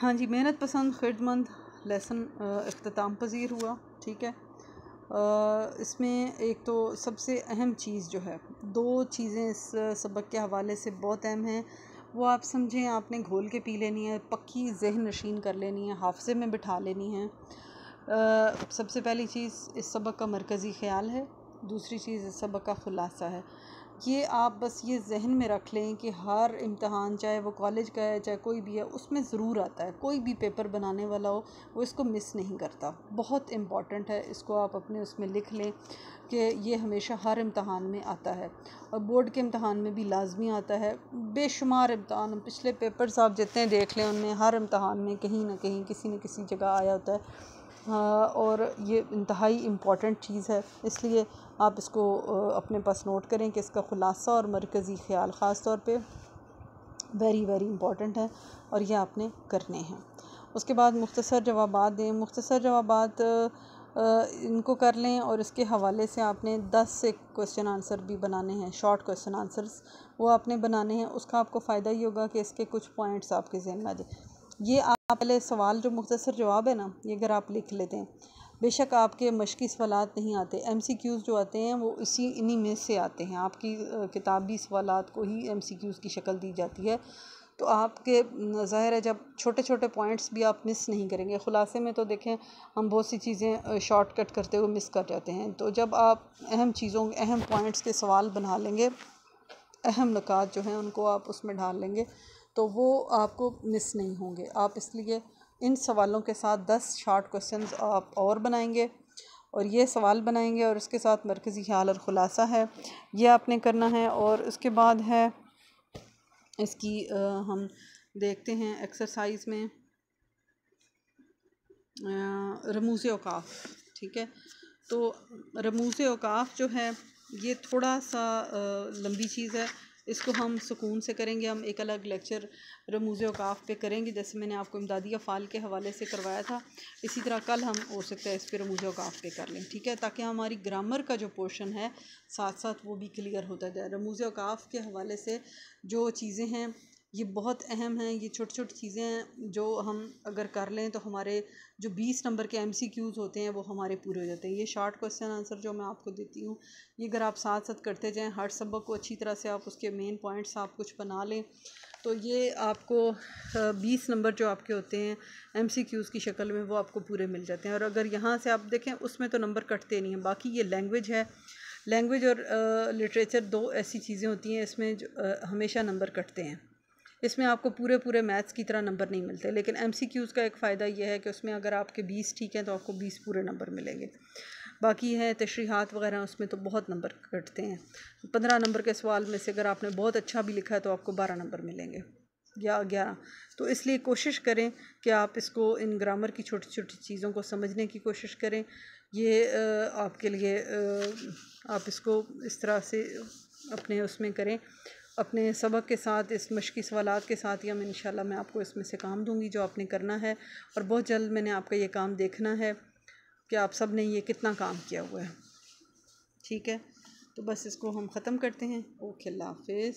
हाँ जी मेहनत पसंद खिदमंद लेसन अख्ताम पजीर हुआ ठीक है आ, इसमें एक तो सबसे अहम चीज़ जो है दो चीज़ें इस सबक के हवाले से बहुत अहम हैं वो आप समझें आपने घोल के पी लेनी है पक्की जहन नशीन कर लेनी है हाफजे में बिठा लेनी है आ, सबसे पहली चीज़ इस सबक का मरकज़ी ख्याल है दूसरी चीज़ इस सबक का ख़ुलासा है ये आप बस ये जहन में रख लें कि हर इम्तहान चाहे वो कॉलेज का है चाहे कोई भी है उसमें ज़रूर आता है कोई भी पेपर बनाने वाला हो वो इसको मिस नहीं करता बहुत इम्पॉर्टेंट है इसको आप अपने उसमें लिख लें कि ये हमेशा हर इम्तहान में आता है और बोर्ड के इम्तहान में भी लाजमी आता है बेशुमार इम्तहान पिछले पेपर्स आप जितने देख लें उनमें हर इम्तहान में कहीं ना कहीं किसी न किसी जगह आया होता है और ये इंतहाई इम्पॉर्टेंट चीज़ है इसलिए आप इसको अपने पास नोट करें कि इसका ख़ुलासा और मरकज़ी ख्याल ख़ास तौर पे वेरी वेरी इंपॉर्टेंट है और ये आपने करने हैं उसके बाद मुख्तसर जवाब दें मुख्तसर जवाब इनको कर लें और इसके हवाले से आपने दस से क्वेश्चन आंसर भी बनाने हैं शॉर्ट क्वेश्चन आंसर्स वो आपने बनाने हैं उसका आपको फ़ायदा ही होगा कि इसके कुछ पॉइंट्स आपके जहन में आ जाए ये आप पहले सवाल जो मुख्तर जवाब है ना ये अगर आप लिख लेते हैं बेशक आपके मशक़ी सवाल नहीं आते एम सी क्यूज़ जो आते हैं वो इसी इन्हीं में से आते हैं आपकी किताबी सवाल को ही एम सी क्यूज़ की शक्ल दी जाती है तो आपके ज़ाहिर है जब छोटे छोटे पॉइंट्स भी आप मिस नहीं करेंगे ख़ुलासे में तो देखें हम बहुत सी चीज़ें शॉर्टकट करते हुए मिस कर जाते हैं तो जब आप अहम चीज़ों अहम पॉइंट्स के सवाल बना लेंगे अहम नकात जो हैं उनको आप उसमें ढाल लेंगे तो वो आपको मिस नहीं होंगे आप इसलिए इन सवालों के साथ दस शार्ट क्वेश्चन आप और बनाएंगे और ये सवाल बनाएंगे और उसके साथ मरकज़ी ख्याल और ख़ुलासा है ये आपने करना है और उसके बाद है इसकी आ, हम देखते हैं एक्सरसाइज में रमूज अवकाफ ठीक है तो रमूज अवकाफ जो है ये थोड़ा सा आ, लंबी चीज़ है इसको हम सुकून से करेंगे हम एक अलग लेक्चर रमूज़ अवकाफ़ पे करेंगे जैसे मैंने आपको इमदादी अफ़ाल के हवाले से करवाया था इसी तरह कल हम हो सकता है इस पर रमूज़ अकाफ़ पे कर लें ठीक है ताकि हमारी ग्रामर का जो पोर्शन है साथ साथ वो भी क्लियर होता जाए रमूज़ अवकाफ़ के हवाले से जो चीज़ें हैं ये बहुत अहम हैं ये छोटी छोटी चीज़ें हैं जो हम अगर कर लें तो हमारे जो बीस नंबर के एम सी क्यूज़ होते हैं वो हमारे पूरे हो जाते हैं ये शार्ट क्वेश्चन आंसर जो मैं आपको देती हूँ ये अगर आप साथ साथ करते जाएँ हर सबक को अच्छी तरह से आप उसके मेन पॉइंट्स आप कुछ बना लें तो ये आपको बीस नंबर जो आपके होते हैं एम सी क्यूज़ की शक्ल में वो आपको पूरे मिल जाते हैं और अगर यहाँ से आप देखें उसमें तो नंबर कटते नहीं हैं बाकी ये लैंग्वेज है लैंग्वेज और लिटरेचर दो ऐसी चीज़ें होती हैं इसमें जो हमेशा नंबर कटते हैं इसमें आपको पूरे पूरे मैथ्स की तरह नंबर नहीं मिलते लेकिन एम का एक फ़ायदा यह है कि उसमें अगर आपके बीस ठीक हैं तो आपको बीस पूरे नंबर मिलेंगे बाकी हैं तशरीहत वगैरह उसमें तो बहुत नंबर कटते हैं पंद्रह नंबर के सवाल में से अगर आपने बहुत अच्छा भी लिखा है तो आपको बारह नंबर मिलेंगे या ग्यारह तो इसलिए कोशिश करें कि आप इसको इन ग्रामर की छोटी छोटी चीज़ों को समझने की कोशिश करें ये आपके लिए आप इसको इस तरह से अपने उसमें करें अपने सबक के साथ इस मशक़ी सवालत के साथ ही हम इन मैं आपको इसमें से काम दूँगी जो आपने करना है और बहुत जल्द मैंने आपका ये काम देखना है कि आप सब ने ये कितना काम किया हुआ है ठीक है तो बस इसको हम ख़त्म करते हैं ओके लाफि